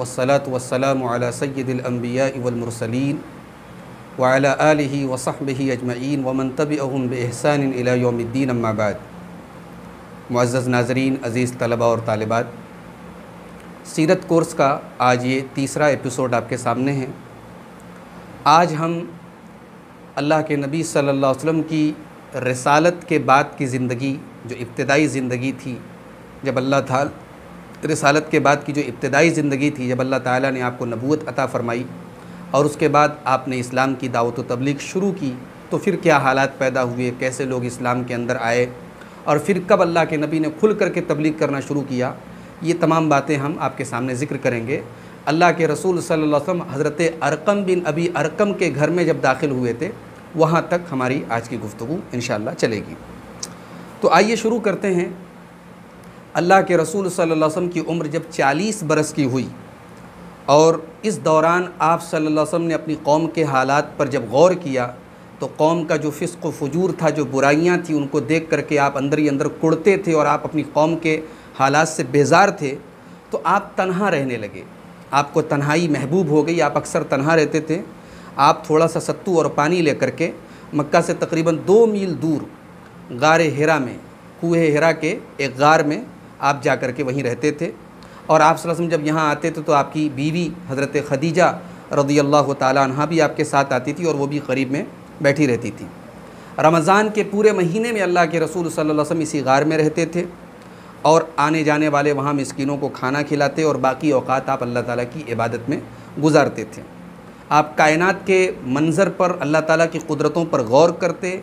والصلاة والسلام على سید الانبیاء والمرسلین وعلى آلہ وصحبہ وسحب ہی اجمعین و منطبی اُم بحسین اللہ ددین الم معزز ناظرین عزیز طلبہ اور طالبات سیرت کورس کا آج یہ تیسرا ایپیسوڈ آپ کے سامنے ہے آج ہم اللہ کے نبی صلی اللہ علیہ وسلم کی رسالت کے بعد کی زندگی جو ابتدائی زندگی تھی جب اللہ رسالت کے بعد کی جو ابتدائی زندگی تھی جب اللہ تعالیٰ نے آپ کو نبوت عطا فرمائی اور اس کے بعد آپ نے اسلام کی دعوت و تبلیغ شروع کی تو پھر کیا حالات پیدا ہوئے کیسے لوگ اسلام کے اندر آئے اور پھر کب اللہ کے نبی نے کھل کر کے تبلیغ کرنا شروع کیا یہ تمام باتیں ہم آپ کے سامنے ذکر کریں گے اللہ کے رسول صلی اللہ علیہ وسلم حضرت ارقم بن ابی ارقم کے گھر میں جب داخل ہوئے تھے وہاں تک ہماری آج کی گفتگو انشاءاللہ چلے گی تو آئیے شروع کرتے ہیں اللہ کے رسول صلی اللہ علیہ وسلم کی عمر جب چالیس برس کی ہوئی اور اس دوران آپ صلی اللہ علیہ وسلم نے اپنی قوم کے حالات پر جب غور کیا تو قوم کا جو فسق و فجور تھا جو برائیاں تھیں ان کو دیکھ کر کے آپ اندر ہی اندر کڑتے تھے اور آپ اپنی قوم کے حالات سے بیزار تھے تو آپ تنہا رہنے لگے آپ کو تنہائی محبوب ہو گئی آپ اکثر تنہا رہتے تھے آپ تھوڑا سا ستو اور پانی لے کر کے مکہ سے تقریباً دو میل دور غار ہیرا میں کوہ ہیرا کے ایک غار میں آپ جا کر کے وہیں رہتے تھے اور آپ صلی اللہ علیہ وسلم جب یہاں آتے تھے تو آپ کی بیوی حضرت خدیجہ رضی اللہ تعالیٰ عنہ بھی آپ کے ساتھ آتی تھی اور وہ بھی قریب میں بیٹھی رہتی تھی رمضان کے پورے مہینے میں اللہ کے رسول صلی اللہ علیہ وسلم اسی غار میں رہتے تھے اور آنے جانے والے وہاں مسکینوں کو کھانا کھلاتے اور باقی اوقات آپ اللہ تعالیٰ کی عبادت میں گزارتے تھے آپ کائنات کے منظر پر اللہ تعالیٰ کی قدرتوں پر غور کرتے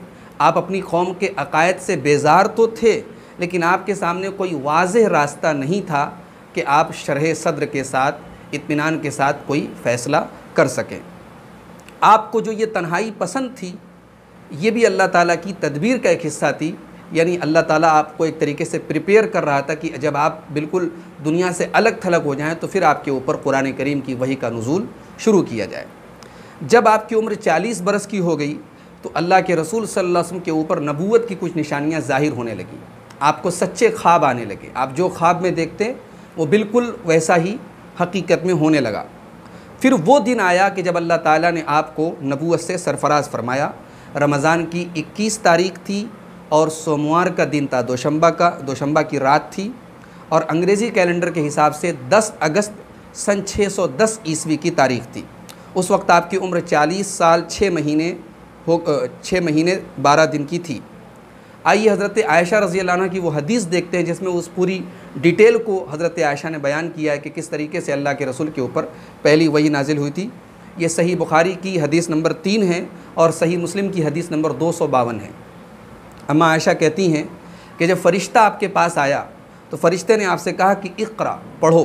آپ اپنی قوم کے عقائد سے بیزار تو تھے لیکن آپ کے سامنے کوئی واضح راستہ نہیں تھا کہ آپ شرح صدر کے ساتھ اطمینان کے ساتھ کوئی فیصلہ کر سکیں آپ کو جو یہ تنہائی پسند تھی یہ بھی اللہ تعالیٰ کی تدبیر کا ایک حصہ تھی یعنی اللہ تعالیٰ آپ کو ایک طریقے سے پریپیئر کر رہا تھا کہ جب آپ بالکل دنیا سے الگ تھلگ ہو جائیں تو پھر آپ کے اوپر قرآن کریم کی وحی کا نزول شروع کیا جائے جب آپ کی عمر چالیس برس کی ہو گئی تو اللہ کے رسول صلی اللہ علیہ وسلم کے اوپر نبوت کی کچھ نشانیاں ظاہر ہونے لگیں آپ کو سچے خواب آنے لگے آپ جو خواب میں دیکھتے وہ بالکل ویسا ہی حقیقت میں ہونے لگا پھر وہ دن آیا کہ جب اللہ تعالیٰ نے آپ کو نبوت سے سرفراز فرمایا رمضان کی اکیس تاریخ تھی اور سوموار کا دن تھا دوشنبہ کا دوشنبہ کی رات تھی اور انگریزی کیلنڈر کے حساب سے دس اگست سن چھ سو دس عیسوی کی تاریخ تھی اس وقت آپ کی عمر چالیس سال چھ مہینے ہو چھ مہینے بارہ دن کی تھی آئیے حضرت عائشہ رضی اللہ عنہ کی وہ حدیث دیکھتے ہیں جس میں اس پوری ڈیٹیل کو حضرت عائشہ نے بیان کیا ہے کہ کس طریقے سے اللہ کے رسول کے اوپر پہلی وہی نازل ہوئی تھی یہ صحیح بخاری کی حدیث نمبر تین ہے اور صحیح مسلم کی حدیث نمبر دو سو باون ہے اماں عائشہ کہتی ہیں کہ جب فرشتہ آپ کے پاس آیا تو فرشتے نے آپ سے کہا کہ اقرا پڑھو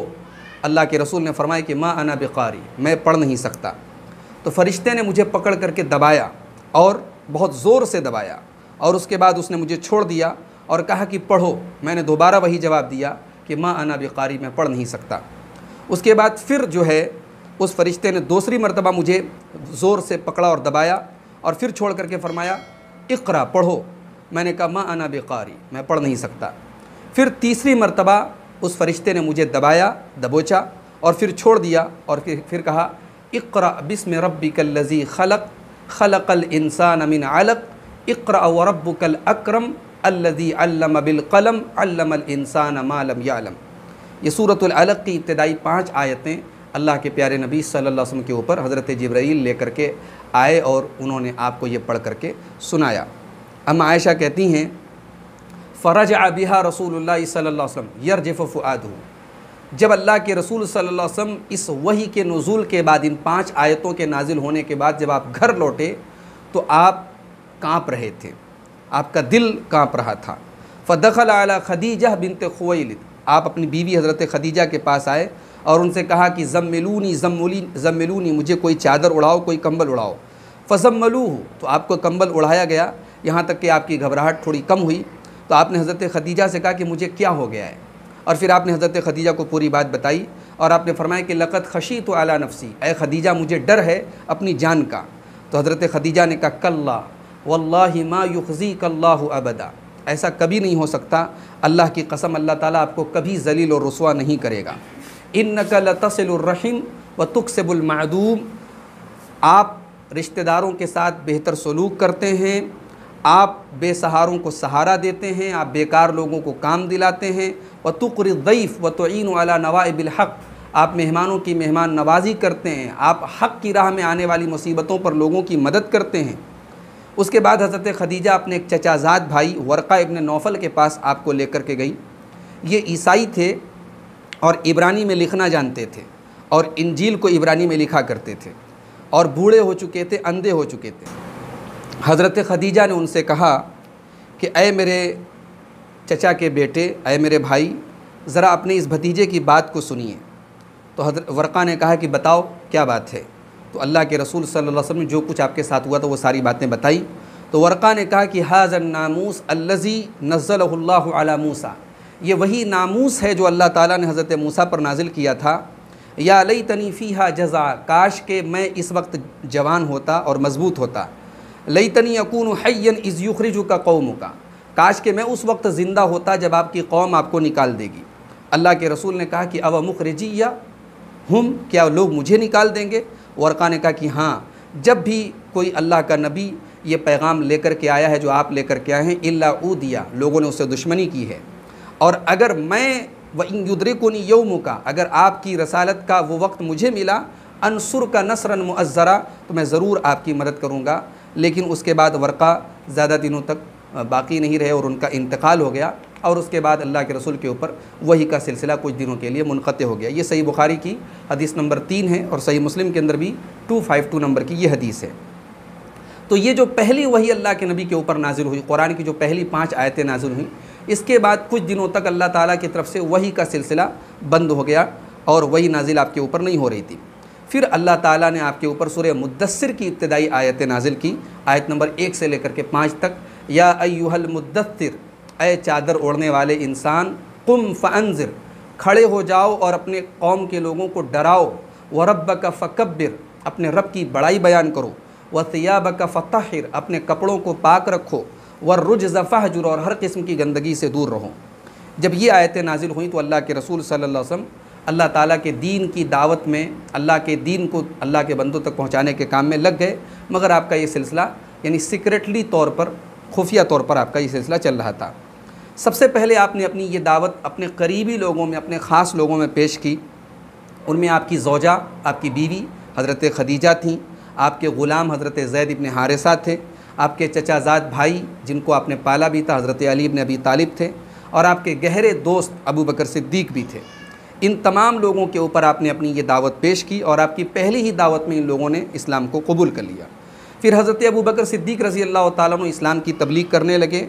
اللہ کے رسول نے فرمایا کہ ماں انا بقاری میں پڑھ نہیں سکتا تو فرشتے نے مجھے پکڑ کر کے دبایا اور بہت زور سے دبایا اور اس کے بعد اس نے مجھے چھوڑ دیا اور کہا کہ پڑھو میں نے دوبارہ وہی جواب دیا کہ ماں انا بقاری میں پڑھ نہیں سکتا اس کے بعد پھر جو ہے اس فرشتے نے دوسری مرتبہ مجھے زور سے پکڑا اور دبایا اور پھر چھوڑ کر کے فرمایا اقرا پڑھو میں نے کہا ماں انا بقاری میں پڑھ نہیں سکتا پھر تیسری مرتبہ اس فرشتے نے مجھے دبایا دبوچا اور پھر چھوڑ دیا اور پھر کہا اقرا بسم ربی کل خلق خلق الانسان من علق وربک الاکرم الذي علم بالقلم علم الانسان ما لم يعلم یہ سورة العلق کی ابتدائی پانچ آیتیں اللہ کے پیارے نبی صلی اللہ علیہ وسلم کے اوپر حضرت جبرائیل لے کر کے آئے اور انہوں نے آپ کو یہ پڑھ کر کے سنایا ام عائشہ کہتی ہیں فرج بها رسول اللہ صلی اللہ علیہ وسلم یرجف فؤاده جب اللہ کے رسول صلی اللہ علیہ وسلم اس وحی کے نزول کے بعد ان پانچ آیتوں کے نازل ہونے کے بعد جب آپ گھر لوٹے تو آپ کانپ رہے تھے آپ کا دل کانپ رہا تھا فدخل اعلیٰ خدیجہ بنت خویلد آپ اپنی بیوی حضرت خدیجہ کے پاس آئے اور ان سے کہا کہ زملونی زملونی مجھے کوئی چادر اڑاؤ کوئی کمبل اڑاؤ فزملو ہو تو آپ کو کمبل اڑایا گیا یہاں تک کہ آپ کی گھبراہٹ تھوڑی کم ہوئی تو آپ نے حضرت خدیجہ سے کہا کہ مجھے کیا ہو گیا ہے اور پھر آپ نے حضرت خدیجہ کو پوری بات بتائی اور آپ نے فرمایا کہ لقت خشی تو اعلیٰ نفسی اے خدیجہ مجھے ڈر ہے اپنی جان کا تو حضرت خدیجہ نے کہا کلّہ واللہ ما یخزیک اللہ ابدا ایسا کبھی نہیں ہو سکتا اللہ کی قسم اللہ تعالیٰ آپ کو کبھی ذلیل و رسوا نہیں کرے گا انکا لتصل الرحم و تقسب المعدوم آپ رشتہ داروں کے ساتھ بہتر سلوک کرتے ہیں آپ بے سہاروں کو سہارا دیتے ہیں آپ بیکار لوگوں کو کام دلاتے ہیں و الضیف و توعین والا نوائب الحق آپ مہمانوں کی مہمان نوازی کرتے ہیں آپ حق کی راہ میں آنے والی مصیبتوں پر لوگوں کی مدد کرتے ہیں اس کے بعد حضرت خدیجہ اپنے ایک چچا زاد بھائی ورقہ ابن نوفل کے پاس آپ کو لے کر کے گئی یہ عیسائی تھے اور عبرانی میں لکھنا جانتے تھے اور انجیل کو عبرانی میں لکھا کرتے تھے اور بوڑھے ہو چکے تھے اندھے ہو چکے تھے حضرت خدیجہ نے ان سے کہا کہ اے میرے چچا کے بیٹے اے میرے بھائی ذرا اپنے اس بھتیجے کی بات کو سنیے تو حضرت ورقہ نے کہا کہ بتاؤ کیا بات ہے تو اللہ کے رسول صلی اللہ علیہ وسلم جو کچھ آپ کے ساتھ ہوا تو وہ ساری باتیں بتائی تو ورقہ نے کہا کہ حاضر ناموس الزی نزل علی موسیٰ یہ وہی ناموس ہے جو اللہ تعالیٰ نے حضرت موسیٰ پر نازل کیا تھا یا علیہ تنی ہا جزا کاش کہ میں اس وقت جوان ہوتا اور مضبوط ہوتا لئی تنی اکون حین از یخرجو کا قوم کا کاش کہ میں اس وقت زندہ ہوتا جب آپ کی قوم آپ کو نکال دے گی اللہ کے رسول نے کہا کہ او مخرجی یا ہم کیا لوگ مجھے نکال دیں گے ورقہ نے کہا کہ ہاں جب بھی کوئی اللہ کا نبی یہ پیغام لے کر کے آیا ہے جو آپ لے کر کے آئے ہیں اللہ او دیا لوگوں نے اسے دشمنی کی ہے اور اگر میں وَإِن يُدْرِكُنِ يَوْمُكَ اگر آپ کی رسالت کا وہ وقت مجھے ملا انصر کا نصرًا انمعذرا تو میں ضرور آپ کی مدد کروں گا لیکن اس کے بعد ورقہ زیادہ دنوں تک باقی نہیں رہے اور ان کا انتقال ہو گیا اور اس کے بعد اللہ کے رسول کے اوپر وہی کا سلسلہ کچھ دنوں کے لیے منقطع ہو گیا یہ صحیح بخاری کی حدیث نمبر تین ہے اور صحیح مسلم کے اندر بھی ٹو فائیو ٹو نمبر کی یہ حدیث ہے تو یہ جو پہلی وہی اللہ کے نبی کے اوپر نازل ہوئی قرآن کی جو پہلی پانچ آیتیں نازل ہوئیں اس کے بعد کچھ دنوں تک اللہ تعالیٰ کی طرف سے وہی کا سلسلہ بند ہو گیا اور وہی نازل آپ کے اوپر نہیں ہو رہی تھی پھر اللہ تعالیٰ نے آپ کے اوپر سورہ مدثر کی ابتدائی آیتیں نازل کی آیت نمبر ایک سے لے کر کے پانچ تک یا ایوہ المدثر اے چادر اوڑھنے والے انسان قم فانذر کھڑے ہو جاؤ اور اپنے قوم کے لوگوں کو ڈراؤ وربک فکبر اپنے رب کی بڑائی بیان کرو وثیابک فتحر اپنے کپڑوں کو پاک رکھو و فہجر اور ہر قسم کی گندگی سے دور رہو جب یہ آیتیں نازل ہوئیں تو اللہ کے رسول صلی اللہ علیہ وسلم اللہ تعالیٰ کے دین کی دعوت میں اللہ کے دین کو اللہ کے بندوں تک پہنچانے کے کام میں لگ گئے مگر آپ کا یہ سلسلہ یعنی سیکرٹلی طور پر خفیہ طور پر آپ کا یہ سلسلہ چل رہا تھا سب سے پہلے آپ نے اپنی یہ دعوت اپنے قریبی لوگوں میں اپنے خاص لوگوں میں پیش کی ان میں آپ کی زوجہ آپ کی بیوی حضرت خدیجہ تھیں آپ کے غلام حضرت زید ابن حارثہ تھے آپ کے چچا زاد بھائی جن کو آپ نے پالا بھی تھا حضرت علی ابن ابی طالب تھے اور آپ کے گہرے دوست ابو بکر صدیق بھی تھے ان تمام لوگوں کے اوپر آپ نے اپنی یہ دعوت پیش کی اور آپ کی پہلی ہی دعوت میں ان لوگوں نے اسلام کو قبول کر لیا پھر حضرت ابو بکر صدیق رضی اللہ تعالیٰ عنہ اسلام کی تبلیغ کرنے لگے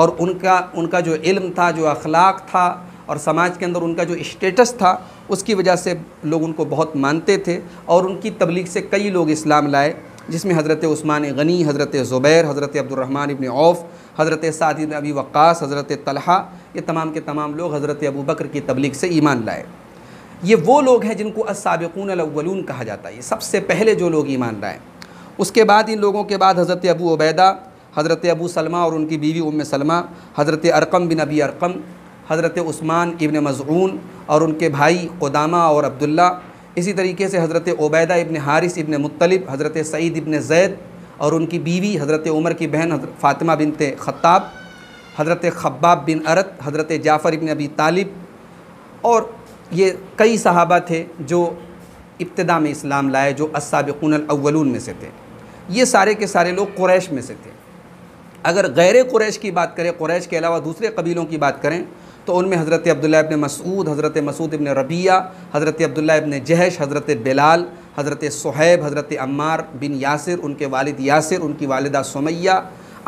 اور ان کا ان کا جو علم تھا جو اخلاق تھا اور سماج کے اندر ان کا جو اسٹیٹس تھا اس کی وجہ سے لوگ ان کو بہت مانتے تھے اور ان کی تبلیغ سے کئی لوگ اسلام لائے جس میں حضرت عثمان غنی حضرت زبیر حضرت عبد الرحمٰن ابن عوف حضرت ابن ابی وقاص حضرت طلحہ یہ تمام کے تمام لوگ حضرت ابو بکر کی تبلیغ سے ایمان لائے یہ وہ لوگ ہیں جن کو السابقون الاولون کہا جاتا ہے یہ سب سے پہلے جو لوگ ایمان لائے اس کے بعد ان لوگوں کے بعد حضرت ابو عبیدہ حضرت ابو سلمہ اور ان کی بیوی ام سلمہ حضرت ارقم بن ابی ارقم حضرت عثمان ابن مضعون اور ان کے بھائی قدامہ اور عبداللہ اسی طریقے سے حضرت عبیدہ ابن حارث ابن مطلب حضرت سعید ابن زید اور ان کی بیوی حضرت عمر کی بہن حضرت فاطمہ بنت خطاب حضرت خباب بن ارت حضرت جعفر ابن ابی طالب اور یہ کئی صحابہ تھے جو ابتدا میں اسلام لائے جو السابقون الاولون میں سے تھے یہ سارے کے سارے لوگ قریش میں سے تھے اگر غیر قریش کی بات کریں قریش کے علاوہ دوسرے قبیلوں کی بات کریں تو ان میں حضرت عبداللہ ابن مسعود حضرت مسعود ابن ربیہ حضرت عبداللہ ابن جہش حضرت بلال حضرت صہیب حضرت عمار بن یاسر ان کے والد یاسر ان کی والدہ سمیہ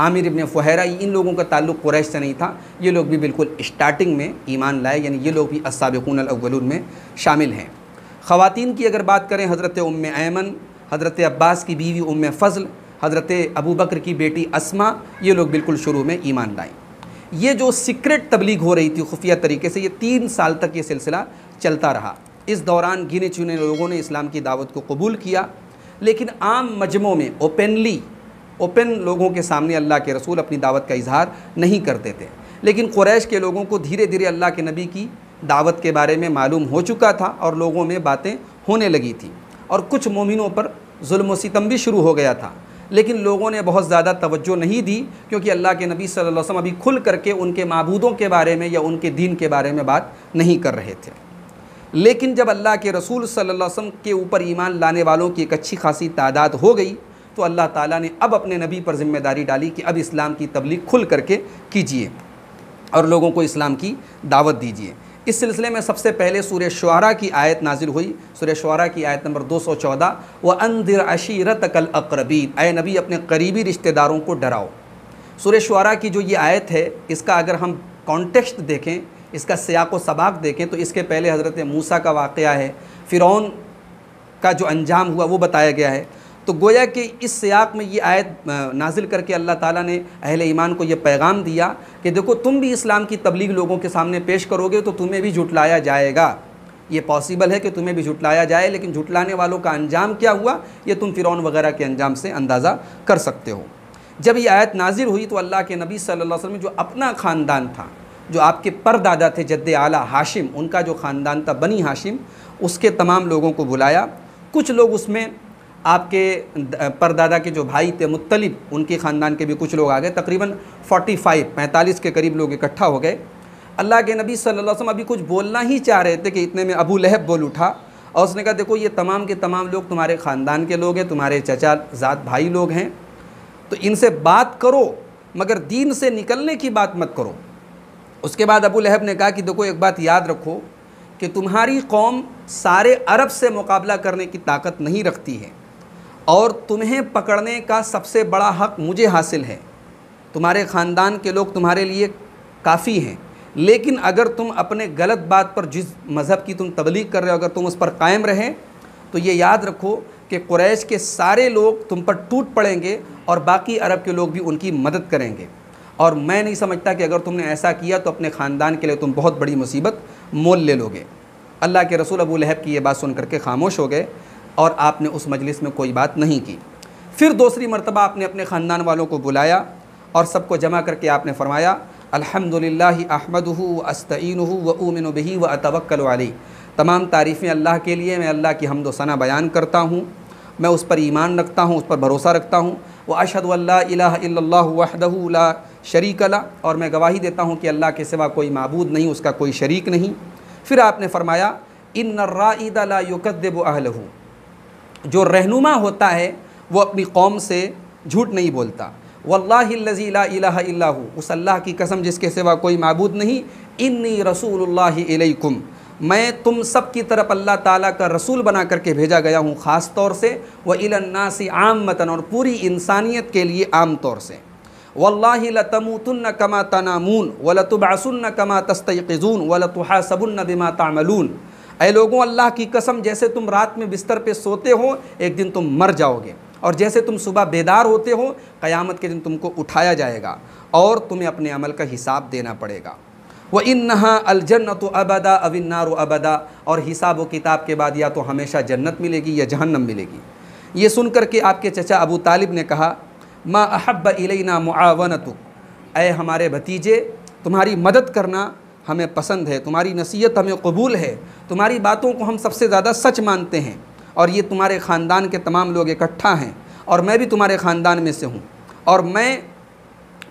عامر ابن فہرہ ان لوگوں کا تعلق قریش سے نہیں تھا یہ لوگ بھی بالکل اسٹارٹنگ میں ایمان لائے یعنی یہ لوگ بھی السابقون الاولون میں شامل ہیں خواتین کی اگر بات کریں حضرت ام ایمن حضرت عباس کی بیوی ام فضل حضرت ابو بکر کی بیٹی اسما یہ لوگ بالکل شروع میں ایمان لائیں یہ جو سیکرٹ تبلیغ ہو رہی تھی خفیہ طریقے سے یہ تین سال تک یہ سلسلہ چلتا رہا اس دوران گنے چنے لوگوں نے اسلام کی دعوت کو قبول کیا لیکن عام مجموعوں میں اوپنلی اوپن لوگوں کے سامنے اللہ کے رسول اپنی دعوت کا اظہار نہیں کرتے تھے لیکن قریش کے لوگوں کو دھیرے دھیرے اللہ کے نبی کی دعوت کے بارے میں معلوم ہو چکا تھا اور لوگوں میں باتیں ہونے لگی تھیں اور کچھ مومنوں پر ظلم و ستم بھی شروع ہو گیا تھا لیکن لوگوں نے بہت زیادہ توجہ نہیں دی کیونکہ اللہ کے نبی صلی اللہ علیہ وسلم ابھی کھل کر کے ان کے معبودوں کے بارے میں یا ان کے دین کے بارے میں بات نہیں کر رہے تھے لیکن جب اللہ کے رسول صلی اللہ علیہ وسلم کے اوپر ایمان لانے والوں کی ایک اچھی خاصی تعداد ہو گئی تو اللہ تعالیٰ نے اب اپنے نبی پر ذمہ داری ڈالی کہ اب اسلام کی تبلیغ کھل کر کے کیجیے اور لوگوں کو اسلام کی دعوت دیجیے اس سلسلے میں سب سے پہلے سورہ شعرا کی آیت نازل ہوئی سورہ شعرا کی آیت نمبر دو سو چودہ وہ اندر الْأَقْرَبِينَ اے نبی اپنے قریبی رشتہ داروں کو ڈراؤ سورہ شعرا کی جو یہ آیت ہے اس کا اگر ہم کانٹیکسٹ دیکھیں اس کا سیاق و سباق دیکھیں تو اس کے پہلے حضرت موسیٰ کا واقعہ ہے فرعون کا جو انجام ہوا وہ بتایا گیا ہے تو گویا کہ اس سیاق میں یہ آیت نازل کر کے اللہ تعالیٰ نے اہل ایمان کو یہ پیغام دیا کہ دیکھو تم بھی اسلام کی تبلیغ لوگوں کے سامنے پیش کرو گے تو تمہیں بھی جھٹلایا جائے گا یہ پاسیبل ہے کہ تمہیں بھی جھٹلایا جائے لیکن جھٹلانے والوں کا انجام کیا ہوا یہ تم فرعون وغیرہ کے انجام سے اندازہ کر سکتے ہو جب یہ آیت نازل ہوئی تو اللہ کے نبی صلی اللہ علیہ وسلم جو اپنا خاندان تھا جو آپ کے پردادا تھے جد اعلیٰ ہاشم ان کا جو خاندان تھا بنی ہاشم اس کے تمام لوگوں کو بلایا کچھ لوگ اس میں آپ کے پردادا کے جو بھائی تھے مطلب ان کے خاندان کے بھی کچھ لوگ آگئے تقریباً فورٹی فائیو پینتالیس کے قریب لوگ اکٹھا ہو گئے اللہ کے نبی صلی اللہ علیہ وسلم ابھی کچھ بولنا ہی چاہ رہے تھے کہ اتنے میں ابو لہب بول اٹھا اور اس نے کہا دیکھو یہ تمام کے تمام لوگ تمہارے خاندان کے لوگ ہیں تمہارے چچا ذات بھائی لوگ ہیں تو ان سے بات کرو مگر دین سے نکلنے کی بات مت کرو اس کے بعد ابو لہب نے کہا کہ دیکھو ایک بات یاد رکھو کہ تمہاری قوم سارے عرب سے مقابلہ کرنے کی طاقت نہیں رکھتی ہے اور تمہیں پکڑنے کا سب سے بڑا حق مجھے حاصل ہے تمہارے خاندان کے لوگ تمہارے لیے کافی ہیں لیکن اگر تم اپنے غلط بات پر جس مذہب کی تم تبلیغ کر رہے ہو اگر تم اس پر قائم رہے تو یہ یاد رکھو کہ قریش کے سارے لوگ تم پر ٹوٹ پڑیں گے اور باقی عرب کے لوگ بھی ان کی مدد کریں گے اور میں نہیں سمجھتا کہ اگر تم نے ایسا کیا تو اپنے خاندان کے لیے تم بہت بڑی مصیبت مول لے لو گے اللہ کے رسول ابو لہب کی یہ بات سن کر کے خاموش ہو گئے اور آپ نے اس مجلس میں کوئی بات نہیں کی پھر دوسری مرتبہ آپ نے اپنے خاندان والوں کو بلایا اور سب کو جمع کر کے آپ نے فرمایا الحمد للّہ احمد و استعین و اومن بہی و اتوکل علی تمام تعریفیں اللہ کے لیے میں اللہ کی حمد و ثنا بیان کرتا ہوں میں اس پر ایمان رکھتا ہوں اس پر بھروسہ رکھتا ہوں وہ اشد اللہ الہ اللہ وحدہ لا شریک لا اور میں گواہی دیتا ہوں کہ اللہ کے سوا کوئی معبود نہیں اس کا کوئی شریک نہیں پھر آپ نے فرمایا ان الرائد لا یکذب ہوں جو رہنما ہوتا ہے وہ اپنی قوم سے جھوٹ نہیں بولتا واللہ اللذی لا الہ الا ہو اس اللہ کی قسم جس کے سوا کوئی معبود نہیں انی رسول اللہ علیکم میں تم سب کی طرف اللہ تعالیٰ کا رسول بنا کر کے بھیجا گیا ہوں خاص طور سے وَإِلَى النَّاسِ عام متن اور پوری انسانیت کے لیے عام طور سے وَاللَّهِ لَتَمُوتُنَّ كَمَا کما تنامون كَمَا تَسْتَيْقِزُونَ کما بِمَا تَعْمَلُونَ اے لوگوں اللہ کی قسم جیسے تم رات میں بستر پہ سوتے ہو ایک دن تم مر جاؤ گے اور جیسے تم صبح بیدار ہوتے ہو قیامت کے دن تم کو اٹھایا جائے گا اور تمہیں اپنے عمل کا حساب دینا پڑے گا وہ ان نہا الجنت و ابدا اونار و ابدا اور حساب و کتاب کے بعد یا تو ہمیشہ جنت ملے گی یا جہنم ملے گی یہ سن کر کے آپ کے چچا ابو طالب نے کہا ما احب إِلَيْنَا مُعَاوَنَتُكُ اے ہمارے بھتیجے تمہاری مدد کرنا ہمیں پسند ہے تمہاری نصیحت ہمیں قبول ہے تمہاری باتوں کو ہم سب سے زیادہ سچ مانتے ہیں اور یہ تمہارے خاندان کے تمام لوگ اکٹھا ہیں اور میں بھی تمہارے خاندان میں سے ہوں اور میں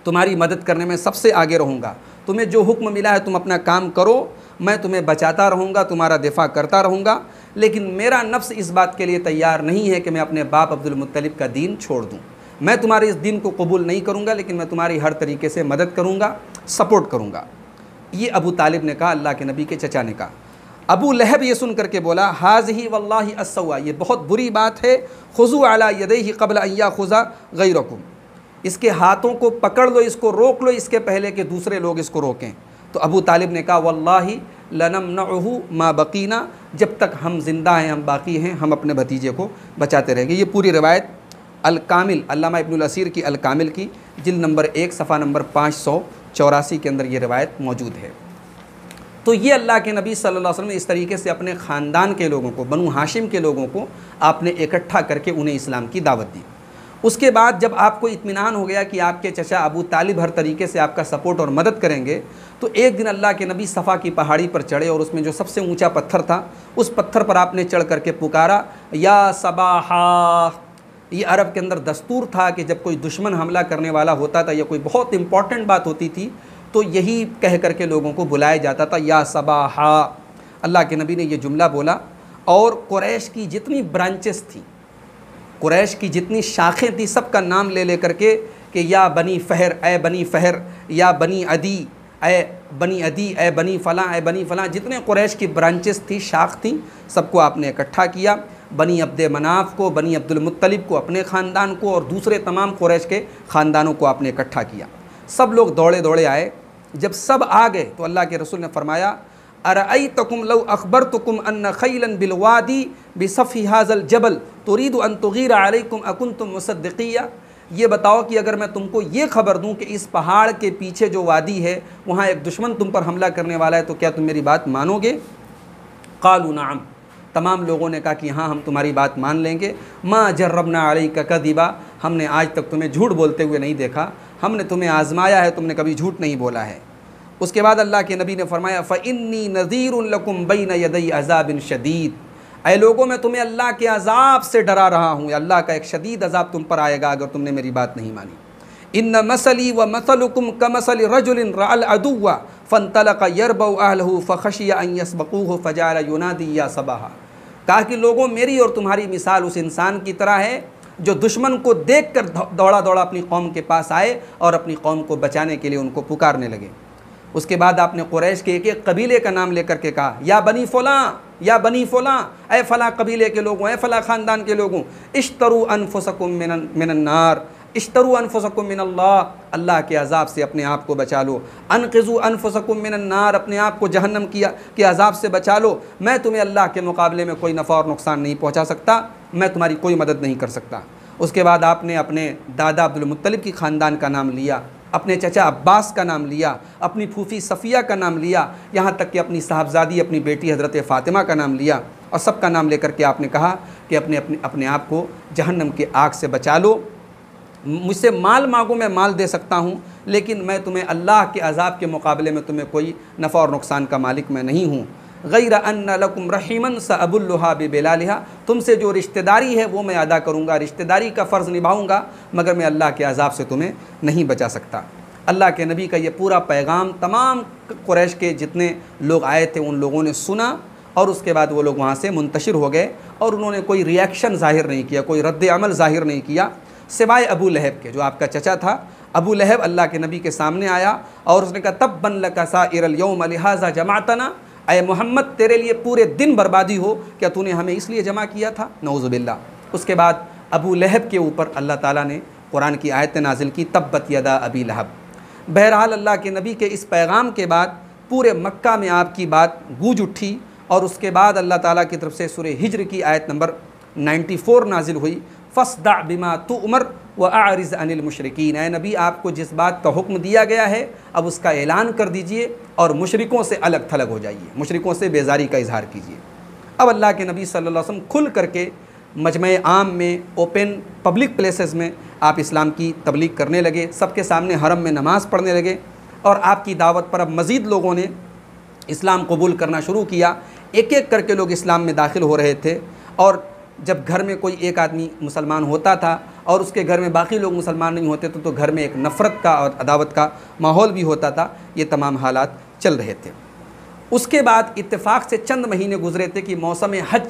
تمہاری مدد کرنے میں سب سے آگے رہوں گا تمہیں جو حکم ملا ہے تم اپنا کام کرو میں تمہیں بچاتا رہوں گا تمہارا دفاع کرتا رہوں گا لیکن میرا نفس اس بات کے لیے تیار نہیں ہے کہ میں اپنے باپ عبد المطلب کا دین چھوڑ دوں میں تمہارے اس دین کو قبول نہیں کروں گا لیکن میں تمہاری ہر طریقے سے مدد کروں گا سپورٹ کروں گا یہ ابو طالب نے کہا اللہ کے نبی کے چچا نے کہا ابو لہب یہ سن کر کے بولا حاضی واللہ اللہ یہ بہت بری بات ہے خضو علی یدیہ قبل ایا خزا غیرکم اس کے ہاتھوں کو پکڑ لو اس کو روک لو اس کے پہلے کے دوسرے لوگ اس کو روکیں تو ابو طالب نے کہا واللہ لنمنعہ ما بقینا جب تک ہم زندہ ہیں ہم باقی ہیں ہم اپنے بھتیجے کو بچاتے رہیں گے یہ پوری روایت الکامل علامہ ابن الاسیر کی الکامل کی جل نمبر ایک صفحہ نمبر پانچ سو چوراسی کے اندر یہ روایت موجود ہے تو یہ اللہ کے نبی صلی اللہ علیہ وسلم اس طریقے سے اپنے خاندان کے لوگوں کو بنو ہاشم کے لوگوں کو آپ نے اکٹھا کر کے انہیں اسلام کی دعوت دی اس کے بعد جب آپ کو اطمینان ہو گیا کہ آپ کے چچا ابو طالب ہر طریقے سے آپ کا سپورٹ اور مدد کریں گے تو ایک دن اللہ کے نبی صفحہ کی پہاڑی پر چڑھے اور اس میں جو سب سے اونچا پتھر تھا اس پتھر پر آپ نے چڑھ کر کے پکارا یا صبہا یہ عرب کے اندر دستور تھا کہ جب کوئی دشمن حملہ کرنے والا ہوتا تھا یا کوئی بہت امپورٹنٹ بات ہوتی تھی تو یہی کہہ کر کے لوگوں کو بلایا جاتا تھا یا سباہا اللہ کے نبی نے یہ جملہ بولا اور قریش کی جتنی برانچز تھیں قریش کی جتنی شاخیں تھیں سب کا نام لے لے کر کے کہ یا بنی فہر اے بنی فہر یا بنی عدی اے بنی عدی اے بنی فلاں اے بنی فلاں جتنے قریش کی برانچز تھی شاخ تھیں سب کو آپ نے اکٹھا کیا بنی عبد مناف کو بنی عبد المطلب کو اپنے خاندان کو اور دوسرے تمام قریش کے خاندانوں کو آپ نے اکٹھا کیا سب لوگ دوڑے دوڑے آئے جب سب آ گئے تو اللہ کے رسول نے فرمایا ارعیتکم لو اخبرتکم ان خیلا بالوادی بے صفیہ الجبل ترید ان تغیر علیکم اکنتم مصدقیہ یہ بتاؤ کہ اگر میں تم کو یہ خبر دوں کہ اس پہاڑ کے پیچھے جو وادی ہے وہاں ایک دشمن تم پر حملہ کرنے والا ہے تو کیا تم میری بات مانو گے نعم تمام لوگوں نے کہا کہ ہاں ہم تمہاری بات مان لیں گے ما جربنا علی کا کدیبہ ہم نے آج تک تمہیں جھوٹ بولتے ہوئے نہیں دیکھا ہم نے تمہیں آزمایا ہے تم نے کبھی جھوٹ نہیں بولا ہے اس کے بعد اللہ کے نبی نے فرمایا فَإِنِّي نَذِيرٌ لَكُمْ بَيْنَ بین عَذَابٍ شَدِيدٍ شدید اے لوگوں میں تمہیں اللہ کے عذاب سے ڈرا رہا ہوں اللہ کا ایک شدید عذاب تم پر آئے گا اگر تم نے میری بات نہیں مانی ان مسلی و كَمَسَلِ رَجُلٍ رَعَ الْعَدُوَّ فن يَرْبَوْ أَهْلَهُ فَخَشِيَ الفقش يَسْبَقُوهُ فَجَعَلَ یونادی یا صبا تاکہ لوگوں میری اور تمہاری مثال اس انسان کی طرح ہے جو دشمن کو دیکھ کر دوڑا دوڑا اپنی قوم کے پاس آئے اور اپنی قوم کو بچانے کے لیے ان کو پکارنے لگے اس کے بعد آپ نے قریش کے ایک ایک قبیلے کا نام لے کر کے کہا یا بنی فلاں یا بنی فلاں اے فلاں قبیلے کے لوگوں اے فلاں خاندان کے لوگوں اشترو انفسکم من النار اشترو انفسکم من اللہ اللہ کے عذاب سے اپنے آپ کو بچا لو انقذو انفسکم من النار اپنے آپ کو جہنم کی عذاب سے بچا لو میں تمہیں اللہ کے مقابلے میں کوئی نفع اور نقصان نہیں پہنچا سکتا میں تمہاری کوئی مدد نہیں کر سکتا اس کے بعد آپ نے اپنے دادا عبد المطلب کی خاندان کا نام لیا اپنے چچا عباس کا نام لیا اپنی پھوفی صفیہ کا نام لیا یہاں تک کہ اپنی صاحبزادی اپنی بیٹی حضرت فاطمہ کا نام لیا اور سب کا نام لے کر کے آپ نے کہا کہ اپنے اپنے اپنے آپ کو جہنم کے آگ سے بچا لو مجھ سے مال مانگو میں مال دے سکتا ہوں لیکن میں تمہیں اللہ کے عذاب کے مقابلے میں تمہیں کوئی نفع اور نقصان کا مالک میں نہیں ہوں غیر ان لکم رحیمن اب اللہ بیلا تم سے جو رشتہ داری ہے وہ میں ادا کروں گا رشتہ داری کا فرض نبھاؤں گا مگر میں اللہ کے عذاب سے تمہیں نہیں بچا سکتا اللہ کے نبی کا یہ پورا پیغام تمام قریش کے جتنے لوگ آئے تھے ان لوگوں نے سنا اور اس کے بعد وہ لوگ وہاں سے منتشر ہو گئے اور انہوں نے کوئی ریاکشن ظاہر نہیں کیا کوئی رد عمل ظاہر نہیں کیا سوائے ابو لہب کے جو آپ کا چچا تھا ابو لہب اللہ کے نبی کے سامنے آیا اور اس نے کہا تب بن لکا سائر الیوم لہذا جماعتنا اے محمد تیرے لیے پورے دن بربادی ہو کیا تو نے ہمیں اس لیے جمع کیا تھا نعوذ باللہ اس کے بعد ابو لہب کے اوپر اللہ تعالیٰ نے قرآن کی آیت نازل کی تب یدا ابی لہب بہرحال اللہ کے نبی کے اس پیغام کے بعد پورے مکہ میں آپ کی بات گوج اٹھی اور اس کے بعد اللہ تعالیٰ کی طرف سے سورہ ہجر کی آیت نمبر نائنٹی فور نازل ہوئی فصدع بما تو عمر و عارض المشرقین اے نبی آپ کو جس بات کا حکم دیا گیا ہے اب اس کا اعلان کر دیجئے اور مشرقوں سے الگ تھلگ ہو جائیے مشرقوں سے بیزاری کا اظہار کیجئے اب اللہ کے نبی صلی اللہ علیہ وسلم کھل کر کے مجمع عام میں اوپن پبلک پلیسز میں آپ اسلام کی تبلیغ کرنے لگے سب کے سامنے حرم میں نماز پڑھنے لگے اور آپ کی دعوت پر اب مزید لوگوں نے اسلام قبول کرنا شروع کیا ایک ایک کر کے لوگ اسلام میں داخل ہو رہے تھے اور جب گھر میں کوئی ایک آدمی مسلمان ہوتا تھا اور اس کے گھر میں باقی لوگ مسلمان نہیں ہوتے تھے تو گھر میں ایک نفرت کا اور عداوت کا ماحول بھی ہوتا تھا یہ تمام حالات چل رہے تھے اس کے بعد اتفاق سے چند مہینے گزرے تھے کہ موسم حج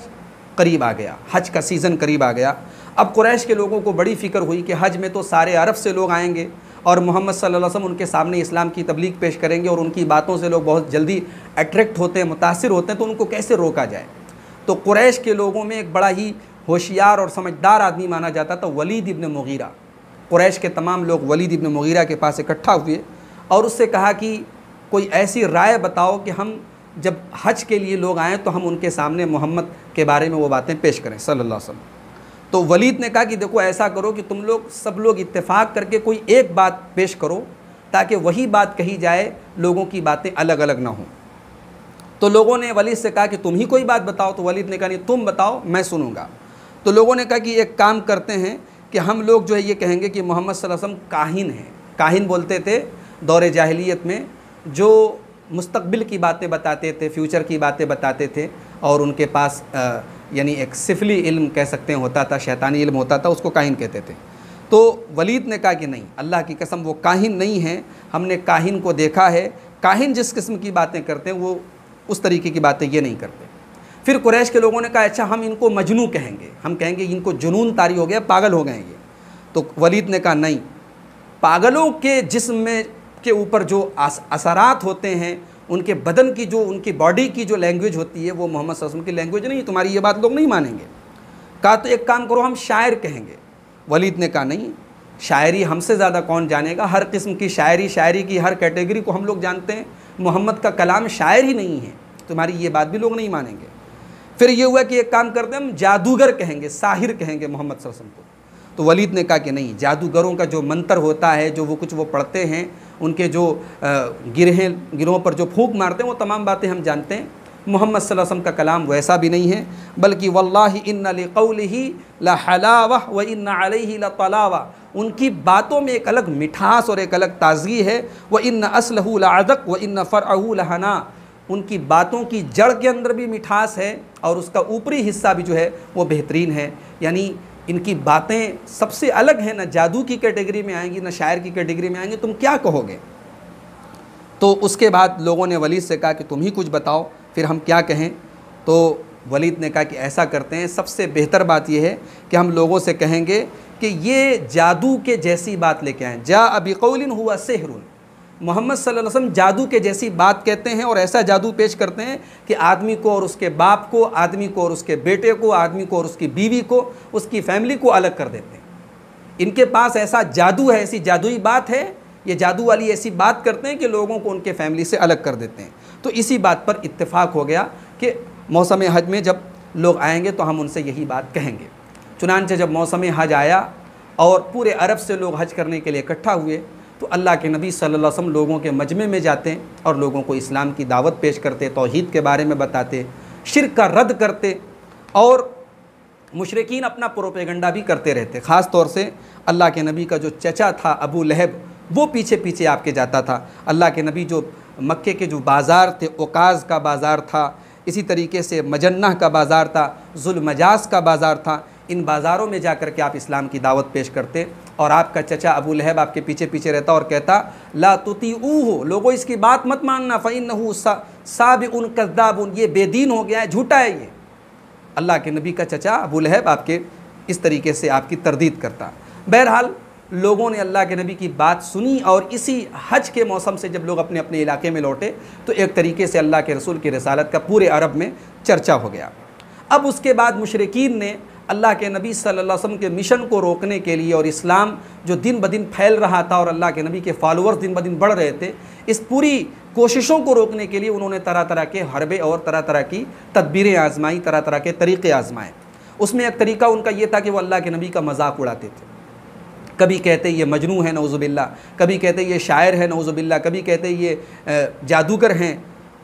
قریب آ گیا حج کا سیزن قریب آ گیا اب قریش کے لوگوں کو بڑی فکر ہوئی کہ حج میں تو سارے عرب سے لوگ آئیں گے اور محمد صلی اللہ علیہ وسلم ان کے سامنے اسلام کی تبلیغ پیش کریں گے اور ان کی باتوں سے لوگ بہت جلدی اٹریکٹ ہوتے ہیں متاثر ہوتے ہیں تو ان کو کیسے روکا جائے تو قریش کے لوگوں میں ایک بڑا ہی ہوشیار اور سمجھدار آدمی مانا جاتا تھا ولید ابن مغیرہ قریش کے تمام لوگ ولید ابن مغیرہ کے پاس اکٹھا ہوئے اور اس سے کہا کہ کوئی ایسی رائے بتاؤ کہ ہم جب حج کے لیے لوگ آئیں تو ہم ان کے سامنے محمد کے بارے میں وہ باتیں پیش کریں صلی اللہ علیہ وسلم تو ولید نے کہا کہ دیکھو ایسا کرو کہ تم لوگ سب لوگ اتفاق کر کے کوئی ایک بات پیش کرو تاکہ وہی بات کہی جائے لوگوں کی باتیں الگ الگ نہ ہوں تو لوگوں نے ولید سے کہا کہ تم ہی کوئی بات بتاؤ تو ولید نے کہا نہیں تم بتاؤ میں سنوں گا تو لوگوں نے کہا کہ ایک کام کرتے ہیں کہ ہم لوگ جو ہے یہ کہیں گے کہ محمد صلی اللہ علیہ وسلم کاہن ہیں کاہن بولتے تھے دور جاہلیت میں جو مستقبل کی باتیں بتاتے تھے فیوچر کی باتیں بتاتے تھے اور ان کے پاس یعنی ایک صفلی علم کہہ سکتے ہیں ہوتا تھا شیطانی علم ہوتا تھا اس کو کاہن کہتے تھے تو ولید نے کہا کہ نہیں اللہ کی قسم وہ کاہن نہیں ہیں ہم نے کاہن کو دیکھا ہے کاہن جس قسم کی باتیں کرتے ہیں وہ اس طریقے کی باتیں یہ نہیں کرتے پھر قریش کے لوگوں نے کہا اچھا ہم ان کو مجنو کہیں گے ہم کہیں گے ان کو جنون تاری ہو گیا پاگل ہو گئے یہ تو ولید نے کہا نہیں پاگلوں کے جسم میں کے اوپر جو اثرات ہوتے ہیں ان کے بدن کی جو ان کی باڈی کی جو لینگویج ہوتی ہے وہ محمد صلی اللہ علیہ وسلم کی لینگویج نہیں تمہاری یہ بات لوگ نہیں مانیں گے کہا تو ایک کام کرو ہم شاعر کہیں گے ولید نے کہا نہیں شاعری ہم سے زیادہ کون جانے گا ہر قسم کی شاعری شاعری کی ہر کیٹیگری کو ہم لوگ جانتے ہیں محمد کا کلام شاعر ہی نہیں ہے تمہاری یہ بات بھی لوگ نہیں مانیں گے پھر یہ ہوا کہ ایک کام کرتے ہم جادوگر کہیں گے ساحر کہیں گے محمد صلی اللہ علیہ وسلم کو تو ولید نے کہا کہ نہیں جادوگروں کا جو منتر ہوتا ہے جو وہ کچھ وہ پڑھتے ہیں ان کے جو گرہیں گروہوں پر جو پھونک مارتے ہیں وہ تمام باتیں ہم جانتے ہیں محمد صلی اللہ علیہ وسلم کا کلام ویسا بھی نہیں ہے بلکہ ان اللہ لحلاوہ و ان علیہ لطلاوہ ان کی باتوں میں ایک الگ مٹھاس اور ایک الگ تازگی ہے وہ ان اسلح الدق و ان فرعہ لہنا ان کی باتوں کی جڑ کے اندر بھی مٹھاس ہے اور اس کا اوپری حصہ بھی جو ہے وہ بہترین ہے یعنی ان کی باتیں سب سے الگ ہیں نہ جادو کی کیٹیگری میں آئیں گی نہ شاعر کی کیٹیگری میں آئیں گی تم کیا کہو گے تو اس کے بعد لوگوں نے ولید سے کہا کہ تم ہی کچھ بتاؤ پھر ہم کیا کہیں تو ولید نے کہا کہ ایسا کرتے ہیں سب سے بہتر بات یہ ہے کہ ہم لوگوں سے کہیں گے کہ یہ جادو کے جیسی بات لے کے آئیں جا ابی قول ہوا سحرون محمد صلی اللہ علیہ وسلم جادو کے جیسی بات کہتے ہیں اور ایسا جادو پیش کرتے ہیں کہ آدمی کو اور اس کے باپ کو آدمی کو اور اس کے بیٹے کو آدمی کو اور اس کی بیوی کو اس کی فیملی کو الگ کر دیتے ہیں ان کے پاس ایسا جادو ہے ایسی جادوئی بات ہے یہ جادو والی ایسی بات کرتے ہیں کہ لوگوں کو ان کے فیملی سے الگ کر دیتے ہیں تو اسی بات پر اتفاق ہو گیا کہ موسم حج میں جب لوگ آئیں گے تو ہم ان سے یہی بات کہیں گے چنانچہ جب موسم حج آیا اور پورے عرب سے لوگ حج کرنے کے لیے اکٹھا ہوئے تو اللہ کے نبی صلی اللہ علیہ وسلم لوگوں کے مجمع میں جاتے ہیں اور لوگوں کو اسلام کی دعوت پیش کرتے توحید کے بارے میں بتاتے شرک کا رد کرتے اور مشرقین اپنا پروپیگنڈا بھی کرتے رہتے خاص طور سے اللہ کے نبی کا جو چچا تھا ابو لہب وہ پیچھے پیچھے آپ کے جاتا تھا اللہ کے نبی جو مکے کے جو بازار تھے اوکاز کا بازار تھا اسی طریقے سے مجنہ کا بازار تھا ظلم کا بازار تھا ان بازاروں میں جا کر کے آپ اسلام کی دعوت پیش کرتے اور آپ کا چچا ابو لہب آپ کے پیچھے پیچھے رہتا اور کہتا لا او لوگوں اس کی بات مت ماننا فَإِنَّهُ نہ ہو یہ بے دین ہو گیا ہے جھوٹا ہے یہ اللہ کے نبی کا چچا ابو لہب آپ کے اس طریقے سے آپ کی تردید کرتا بہرحال لوگوں نے اللہ کے نبی کی بات سنی اور اسی حج کے موسم سے جب لوگ اپنے اپنے علاقے میں لوٹے تو ایک طریقے سے اللہ کے رسول کی رسالت کا پورے عرب میں چرچا ہو گیا اب اس کے بعد مشرقین نے اللہ کے نبی صلی اللہ علیہ وسلم کے مشن کو روکنے کے لیے اور اسلام جو دن بہ دن پھیل رہا تھا اور اللہ کے نبی کے فالوورز دن بہ دن بڑھ رہے تھے اس پوری کوششوں کو روکنے کے لیے انہوں نے طرح طرح کے حربے اور طرح طرح کی تدبیریں آزمائیں طرح طرح کے طریقے آزمائے اس میں ایک طریقہ ان کا یہ تھا کہ وہ اللہ کے نبی کا مذاق اڑاتے تھے کبھی کہتے یہ مجنو ہے نعوذ باللہ کبھی کہتے یہ شاعر ہے نعوذ باللہ کبھی کہتے یہ جادوگر ہیں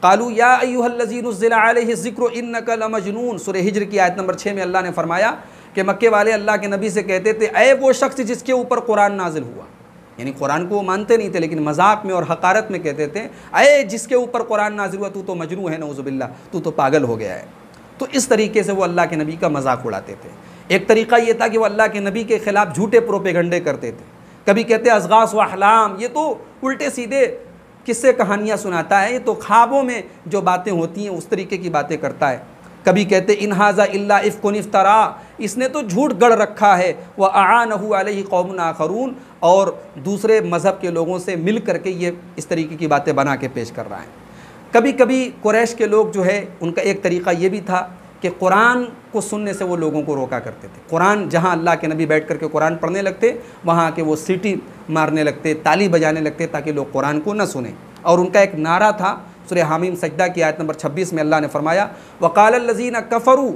قالو یا ایوہ یازین نزل علیہ الزکر انکا لمجنون سورہ ہجر کی آیت نمبر چھے میں اللہ نے فرمایا کہ مکے والے اللہ کے نبی سے کہتے تھے اے وہ شخص جس کے اوپر قرآن نازل ہوا یعنی قرآن کو وہ مانتے نہیں تھے لیکن مذاق میں اور حقارت میں کہتے تھے اے جس کے اوپر قرآن نازل ہوا تو تو مجنو ہے نعوذ باللہ تو تو پاگل ہو گیا ہے تو اس طریقے سے وہ اللہ کے نبی کا مذاق اڑاتے تھے ایک طریقہ یہ تھا کہ وہ اللہ کے نبی کے خلاف جھوٹے پروپیگنڈے کرتے تھے کبھی کہتے ازغاس و احلام یہ تو الٹے سیدھے قصے کہانیاں سناتا ہے یہ تو خوابوں میں جو باتیں ہوتی ہیں اس طریقے کی باتیں کرتا ہے کبھی کہتے انہازہ اللہ افقن افطرا اس نے تو جھوٹ گڑ رکھا ہے وہ عَلَيْهِ علیہ قوم اور دوسرے مذہب کے لوگوں سے مل کر کے یہ اس طریقے کی باتیں بنا کے پیش کر رہا ہے کبھی کبھی قریش کے لوگ جو ہے ان کا ایک طریقہ یہ بھی تھا کہ قرآن کو سننے سے وہ لوگوں کو روکا کرتے تھے قرآن جہاں اللہ کے نبی بیٹھ کر کے قرآن پڑھنے لگتے وہاں کے وہ سیٹی مارنے لگتے تالی بجانے لگتے تاکہ لوگ قرآن کو نہ سنیں اور ان کا ایک نعرہ تھا سورہ حامیم سجدہ کی آیت نمبر چھبیس میں اللہ نے فرمایا وَقَالَ الَّذِينَ الزین کفرو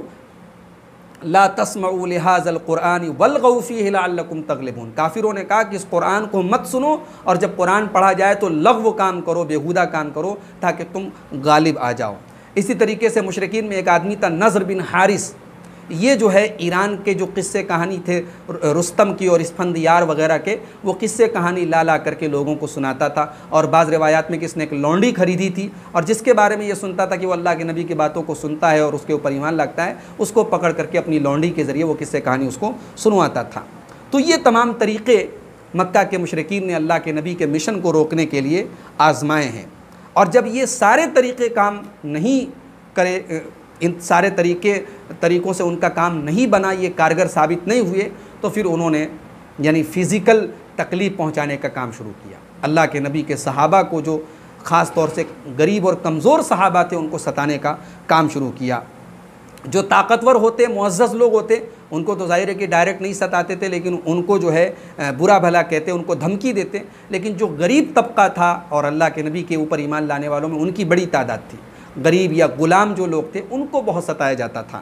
لا تسم الْقُرْآنِ لحاظ القرآن لَعَلَّكُمْ تَغْلِبُونَ کافروں نے کہا کہ اس قرآن کو مت سنو اور جب قرآن پڑھا جائے تو لغو کام کرو بےہودہ کام کرو تاکہ تم غالب آ جاؤ اسی طریقے سے مشرقین میں ایک آدمی تھا نظر بن حارث یہ جو ہے ایران کے جو قصے کہانی تھے رستم کی اور اسفندیار وغیرہ کے وہ قصے کہانی لا لا کر کے لوگوں کو سناتا تھا اور بعض روایات میں کس نے ایک لونڈی خریدی تھی اور جس کے بارے میں یہ سنتا تھا کہ وہ اللہ کے نبی کی باتوں کو سنتا ہے اور اس کے اوپر ایمان لگتا ہے اس کو پکڑ کر کے اپنی لونڈی کے ذریعے وہ قصے کہانی اس کو سنواتا تھا تو یہ تمام طریقے مکہ کے مشرقین نے اللہ کے نبی کے مشن کو روکنے کے لیے آزمائے ہیں اور جب یہ سارے طریقے کام نہیں کرے ان سارے طریقے طریقوں سے ان کا کام نہیں بنا یہ کارگر ثابت نہیں ہوئے تو پھر انہوں نے یعنی فزیکل تکلیف پہنچانے کا کام شروع کیا اللہ کے نبی کے صحابہ کو جو خاص طور سے غریب اور کمزور صحابہ تھے ان کو ستانے کا کام شروع کیا جو طاقتور ہوتے معزز لوگ ہوتے ان کو تو ظاہر ہے کہ ڈائریکٹ نہیں ستاتے تھے لیکن ان کو جو ہے برا بھلا کہتے ان کو دھمکی دیتے لیکن جو غریب طبقہ تھا اور اللہ کے نبی کے اوپر ایمان لانے والوں میں ان کی بڑی تعداد تھی غریب یا غلام جو لوگ تھے ان کو بہت ستایا جاتا تھا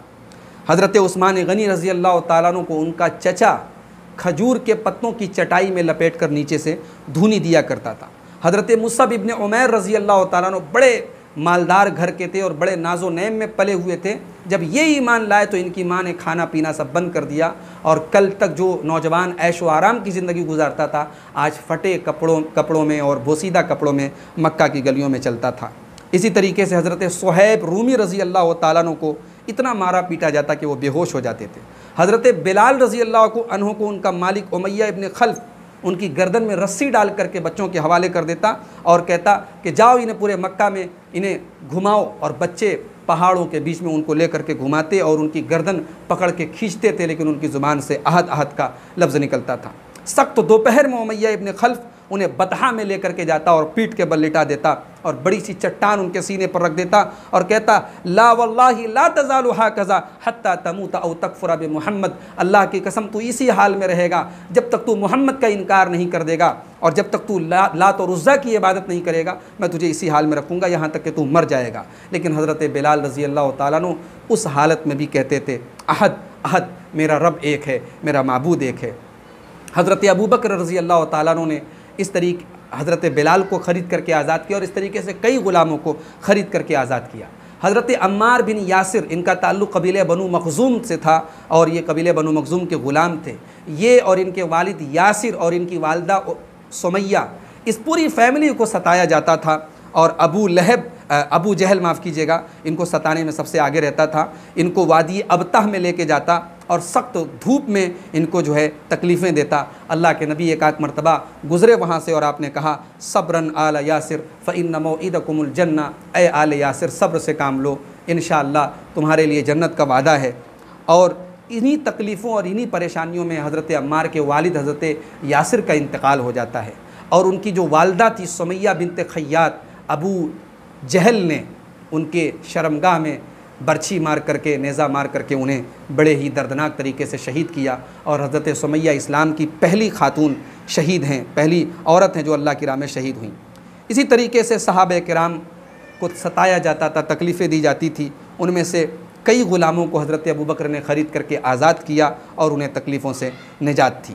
حضرت عثمان غنی رضی اللہ تعالیٰ کو ان کا چچا کھجور کے پتوں کی چٹائی میں لپیٹ کر نیچے سے دھونی دیا کرتا تھا حضرت مصب ابن عمیر رضی اللہ تعالیٰ بڑے مالدار گھر کے تھے اور بڑے ناز و نیم میں پلے ہوئے تھے جب یہ ایمان لائے تو ان کی ماں نے کھانا پینا سب بند کر دیا اور کل تک جو نوجوان عیش و آرام کی زندگی گزارتا تھا آج پھٹے کپڑوں کپڑوں میں اور بوسیدہ کپڑوں میں مکہ کی گلیوں میں چلتا تھا اسی طریقے سے حضرت صہیب رومی رضی اللہ تعالیٰ کو اتنا مارا پیٹا جاتا کہ وہ بے ہوش ہو جاتے تھے حضرت بلال رضی اللہ کو انہوں کو ان کا مالک امیہ ابن خلف ان کی گردن میں رسی ڈال کر کے بچوں کے حوالے کر دیتا اور کہتا کہ جاؤ انہیں پورے مکہ میں انہیں گھماؤ اور بچے پہاڑوں کے بیچ میں ان کو لے کر کے گھماتے اور ان کی گردن پکڑ کے کھینچتے تھے لیکن ان کی زبان سے عہد عہد کا لفظ نکلتا تھا سخت دوپہر میں ابن خلف انہیں بدہا میں لے کر کے جاتا اور پیٹ کے بل لٹا دیتا اور بڑی سی چٹان ان کے سینے پر رکھ دیتا اور کہتا لا واللہ لا لاتا حاکزا حتی تموتا او تکفر محمد اللہ کی قسم تو اسی حال میں رہے گا جب تک تو محمد کا انکار نہیں کر دے گا اور جب تک تو لا لات و رضا کی عبادت نہیں کرے گا میں تجھے اسی حال میں رکھوں گا یہاں تک کہ تو مر جائے گا لیکن حضرت بلال رضی اللہ تعالیٰ نے اس حالت میں بھی کہتے تھے احد احد میرا رب ایک ہے میرا معبود ایک ہے حضرت ابو بکر رضی اللہ تعالیٰ نے اس طریقے حضرت بلال کو خرید کر کے آزاد کیا اور اس طریقے سے کئی غلاموں کو خرید کر کے آزاد کیا حضرت عمار بن یاسر ان کا تعلق قبیل بنو مخزوم سے تھا اور یہ قبیل بنو مخزوم کے غلام تھے یہ اور ان کے والد یاسر اور ان کی والدہ سمیہ اس پوری فیملی کو ستایا جاتا تھا اور ابو لہب ابو جہل معاف کیجیے گا ان کو ستانے میں سب سے آگے رہتا تھا ان کو وادی ابتہ میں لے کے جاتا اور سخت دھوپ میں ان کو جو ہے تکلیفیں دیتا اللہ کے نبی ایک آت مرتبہ گزرے وہاں سے اور آپ نے کہا صبرن آل یاسر فعن نمو الْجَنَّةِ اے آل یاسر صبر سے کام لو انشاءاللہ تمہارے لیے جنت کا وعدہ ہے اور انہی تکلیفوں اور انہی پریشانیوں میں حضرت عمار کے والد حضرت یاسر کا انتقال ہو جاتا ہے اور ان کی جو والدہ تھی سمیہ بنت خیات ابو جہل نے ان کے شرمگاہ میں برچھی مار کر کے نیزہ مار کر کے انہیں بڑے ہی دردناک طریقے سے شہید کیا اور حضرت سمیہ اسلام کی پہلی خاتون شہید ہیں پہلی عورت ہیں جو اللہ کی راہ میں شہید ہوئیں اسی طریقے سے صحابہ کرام کو ستایا جاتا تھا تکلیفیں دی جاتی تھی ان میں سے کئی غلاموں کو حضرت ابو بکر نے خرید کر کے آزاد کیا اور انہیں تکلیفوں سے نجات تھی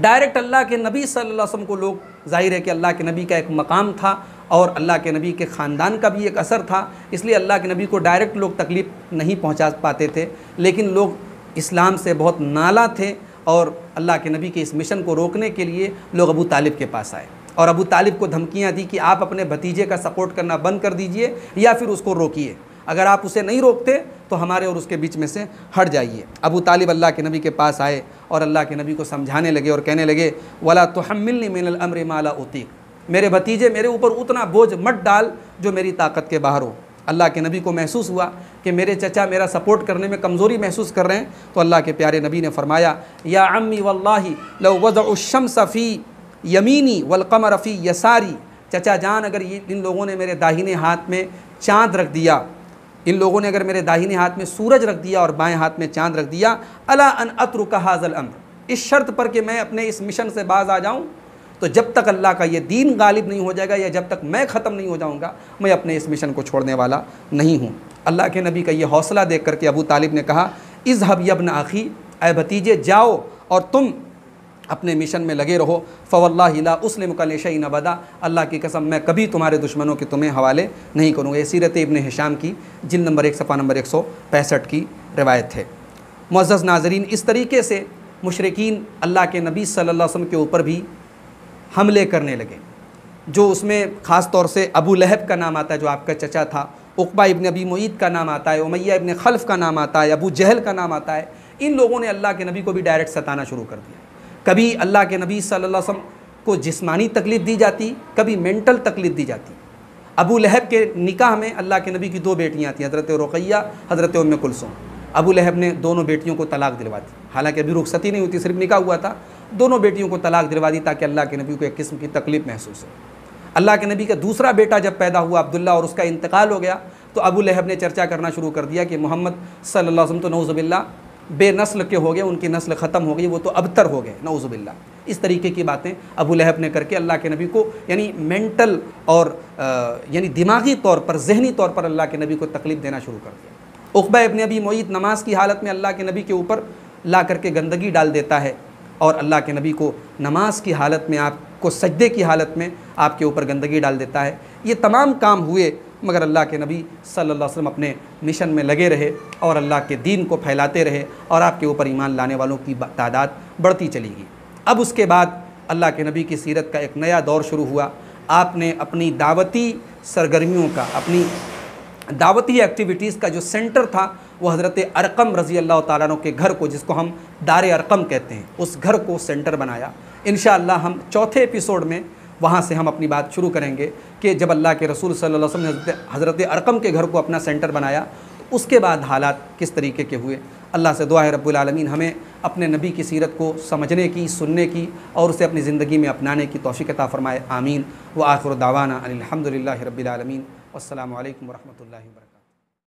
ڈائریکٹ اللہ کے نبی صلی اللہ علیہ وسلم کو لوگ ظاہر ہے کہ اللہ کے نبی کا ایک مقام تھا اور اللہ کے نبی کے خاندان کا بھی ایک اثر تھا اس لیے اللہ کے نبی کو ڈائریکٹ لوگ تکلیف نہیں پہنچا پاتے تھے لیکن لوگ اسلام سے بہت نالا تھے اور اللہ کے نبی کے اس مشن کو روکنے کے لیے لوگ ابو طالب کے پاس آئے اور ابو طالب کو دھمکیاں دی کہ آپ اپنے بھتیجے کا سپورٹ کرنا بند کر دیجئے یا پھر اس کو روکیے اگر آپ اسے نہیں روکتے تو ہمارے اور اس کے بیچ میں سے ہٹ جائیے ابو طالب اللہ کے نبی کے پاس آئے اور اللہ کے نبی کو سمجھانے لگے اور کہنے لگے وَلَا تُحَمِّلْنِ مِنَ الْأَمْرِ مَا لَا اُتِيقُ میرے بھتیجے میرے اوپر اتنا بوجھ مٹ ڈال جو میری طاقت کے باہر ہو اللہ کے نبی کو محسوس ہوا کہ میرے چچا میرا سپورٹ کرنے میں کمزوری محسوس کر رہے ہیں تو اللہ کے پیارے نبی نے فرمایا یا امی وضع الشمس فی یمینی والقمر فی یساری چچا جان اگر یہ ان لوگوں نے میرے داہینے ہاتھ میں چاند رکھ دیا ان لوگوں نے اگر میرے داہینے ہاتھ میں سورج رکھ دیا اور بائیں ہاتھ میں چاند رکھ دیا الطرو کا حاضل امر اس شرط پر کہ میں اپنے اس مشن سے باز آ جاؤں تو جب تک اللہ کا یہ دین غالب نہیں ہو جائے گا یا جب تک میں ختم نہیں ہو جاؤں گا میں اپنے اس مشن کو چھوڑنے والا نہیں ہوں اللہ کے نبی کا یہ حوصلہ دیکھ کر کے ابو طالب نے کہا اِذْحَبْ يَبْنَ آخِي آخی اے بھتیجے جاؤ اور تم اپنے مشن میں لگے رہو فَوَاللَّهِ لَا ہلا لِشَئِنَ بَدَا نبدا اللہ کی قسم میں کبھی تمہارے دشمنوں کے تمہیں حوالے نہیں کروں گا یہ سیرت ابن حشام کی جن نمبر ایک صفحہ نمبر ایک سو پینسٹھ کی روایت تھے معزز ناظرین اس طریقے سے مشرقین اللہ کے نبی صلی اللہ علیہ وسلم کے اوپر بھی حملے کرنے لگے جو اس میں خاص طور سے ابو لہب کا نام آتا ہے جو آپ کا چچا تھا اقبا ابی معید کا نام آتا ہے امیہ ابن خلف کا نام آتا ہے ابو جہل کا نام آتا ہے ان لوگوں نے اللہ کے نبی کو بھی ڈائریکٹ ستانا شروع کر دیا کبھی اللہ کے نبی صلی اللہ علیہ وسلم کو جسمانی تکلیف دی جاتی کبھی مینٹل تکلیف دی جاتی ابو لہب کے نکاح میں اللہ کے نبی کی دو بیٹیاں آتی حضرت رقیہ حضرت ام کلثوم ابو لہب نے دونوں بیٹیوں کو طلاق دلوا دی حالانکہ ابھی رخصتی نہیں ہوتی صرف نکاح ہوا تھا دونوں بیٹیوں کو طلاق دلوا دی تاکہ اللہ کے نبی کو ایک قسم کی تکلیف محسوس ہو اللہ کے نبی کا دوسرا بیٹا جب پیدا ہوا عبداللہ اور اس کا انتقال ہو گیا تو ابو لہب نے چرچا کرنا شروع کر دیا کہ محمد صلی اللہ علیہ وسلم تو نعوذ باللہ بے نسل کے ہو گئے ان کی نسل ختم ہو گئی وہ تو ابتر ہو گئے نعوذ باللہ اس طریقے کی باتیں ابو لہب نے کر کے اللہ کے نبی کو یعنی مینٹل اور یعنی دماغی طور پر ذہنی طور پر اللہ کے نبی کو تکلیف دینا شروع کر دیا اقبہ ابن ابی معید نماز کی حالت میں اللہ کے نبی کے اوپر لا کر کے گندگی ڈال دیتا ہے اور اللہ کے نبی کو نماز کی حالت میں آپ کو سجدے کی حالت میں آپ کے اوپر گندگی ڈال دیتا ہے یہ تمام کام ہوئے مگر اللہ کے نبی صلی اللہ علیہ وسلم اپنے مشن میں لگے رہے اور اللہ کے دین کو پھیلاتے رہے اور آپ کے اوپر ایمان لانے والوں کی تعداد بڑھتی چلی گی اب اس کے بعد اللہ کے نبی کی سیرت کا ایک نیا دور شروع ہوا آپ نے اپنی دعوتی سرگرمیوں کا اپنی دعوتی ایکٹیویٹیز کا جو سینٹر تھا وہ حضرت ارقم رضی اللہ تعالیٰ عنہ کے گھر کو جس کو ہم دار ارقم کہتے ہیں اس گھر کو سینٹر بنایا انشاءاللہ ہم چوتھے ایپیسوڈ میں وہاں سے ہم اپنی بات شروع کریں گے کہ جب اللہ کے رسول صلی اللہ علیہ وسلم نے حضرت ارقم کے گھر کو اپنا سینٹر بنایا تو اس کے بعد حالات کس طریقے کے ہوئے اللہ سے دعا ہے رب العالمین ہمیں اپنے نبی کی سیرت کو سمجھنے کی سننے کی اور اسے اپنی زندگی میں اپنانے کی توفیق عطا فرمائے آمین و آخر دعوانا الحمد للہ رب العالمین والسلام علیکم ورحمۃ اللہ وبرکاتہ